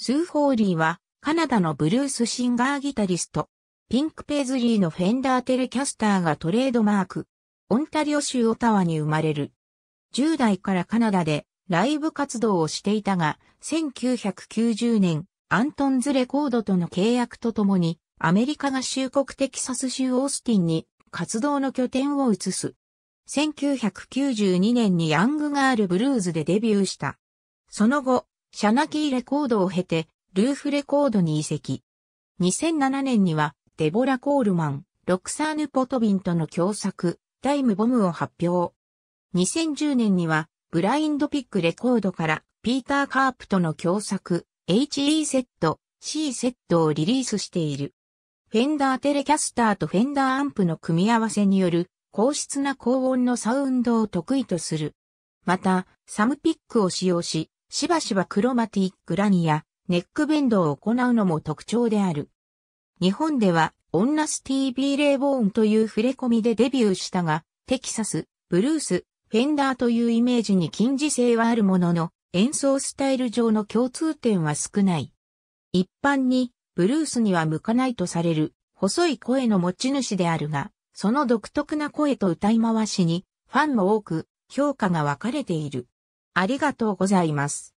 スー・ホーリーは、カナダのブルースシンガーギタリスト。ピンク・ペイズリーのフェンダーテレキャスターがトレードマーク。オンタリオ州オタワに生まれる。10代からカナダでライブ活動をしていたが、1990年、アントンズレコードとの契約とともに、アメリカ合衆国テキサス州オースティンに活動の拠点を移す。1992年にヤングガールブルーズでデビューした。その後、シャナキーレコードを経て、ルーフレコードに移籍。2007年には、デボラ・コールマン、ロクサーヌ・ポトビンとの共作、タイムボムを発表。2010年には、ブラインドピックレコードから、ピーター・カープとの共作、HE セット、C セットをリリースしている。フェンダーテレキャスターとフェンダーアンプの組み合わせによる、高質な高音のサウンドを得意とする。また、サムピックを使用し、しばしばクロマティックラニやネックベンドを行うのも特徴である。日本では、オンナス TV レイボーンという触れ込みでデビューしたが、テキサス、ブルース、フェンダーというイメージに近似性はあるものの、演奏スタイル上の共通点は少ない。一般に、ブルースには向かないとされる、細い声の持ち主であるが、その独特な声と歌い回しに、ファンも多く、評価が分かれている。ありがとうございます。